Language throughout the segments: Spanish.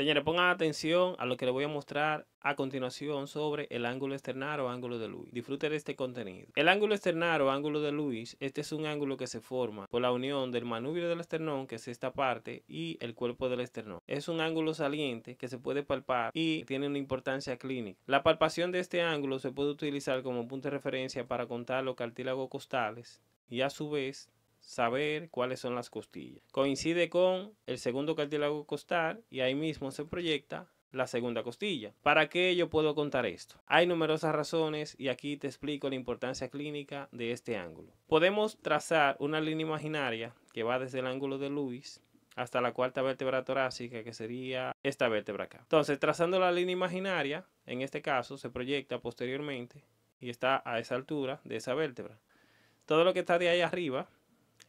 Señores, pongan atención a lo que les voy a mostrar a continuación sobre el ángulo externar o ángulo de Lewis. Disfruten de este contenido. El ángulo externar o ángulo de Lewis, este es un ángulo que se forma por la unión del manubrio del esternón, que es esta parte, y el cuerpo del esternón. Es un ángulo saliente que se puede palpar y tiene una importancia clínica. La palpación de este ángulo se puede utilizar como punto de referencia para contar los cartílagos costales y a su vez saber cuáles son las costillas. Coincide con el segundo cartílago costal y ahí mismo se proyecta la segunda costilla. ¿Para qué yo puedo contar esto? Hay numerosas razones y aquí te explico la importancia clínica de este ángulo. Podemos trazar una línea imaginaria que va desde el ángulo de Lewis hasta la cuarta vértebra torácica, que sería esta vértebra acá. Entonces, trazando la línea imaginaria, en este caso, se proyecta posteriormente y está a esa altura de esa vértebra. Todo lo que está de ahí arriba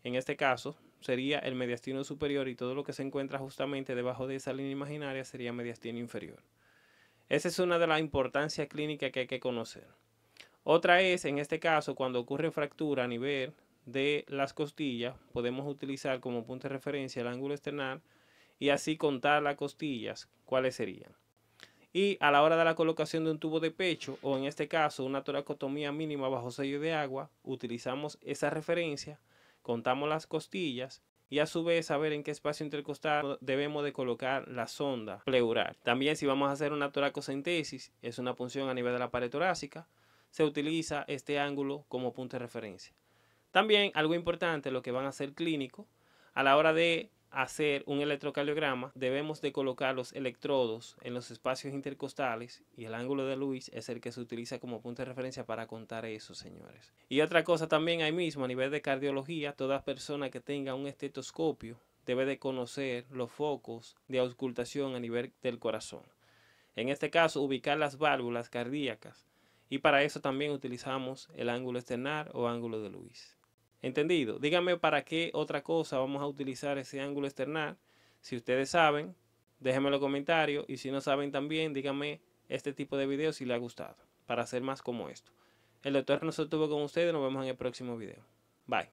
en este caso, sería el mediastino superior y todo lo que se encuentra justamente debajo de esa línea imaginaria sería mediastino inferior. Esa es una de las importancias clínicas que hay que conocer. Otra es, en este caso, cuando ocurre fractura a nivel de las costillas, podemos utilizar como punto de referencia el ángulo esternal y así contar las costillas, cuáles serían. Y a la hora de la colocación de un tubo de pecho, o en este caso una toracotomía mínima bajo sello de agua, utilizamos esa referencia contamos las costillas y a su vez saber en qué espacio intercostal debemos de colocar la sonda pleural. También si vamos a hacer una toracocentesis, es una punción a nivel de la pared torácica, se utiliza este ángulo como punto de referencia. También algo importante, lo que van a hacer clínico, a la hora de hacer un electrocardiograma, debemos de colocar los electrodos en los espacios intercostales y el ángulo de Luis es el que se utiliza como punto de referencia para contar eso, señores. Y otra cosa también ahí mismo, a nivel de cardiología, toda persona que tenga un estetoscopio debe de conocer los focos de auscultación a nivel del corazón. En este caso, ubicar las válvulas cardíacas y para eso también utilizamos el ángulo esternal o ángulo de Luis. Entendido. Díganme para qué otra cosa vamos a utilizar ese ángulo external. Si ustedes saben, déjenme los comentarios. Y si no saben también, díganme este tipo de videos si les ha gustado. Para hacer más como esto. El doctor nos estuvo con ustedes. Nos vemos en el próximo video.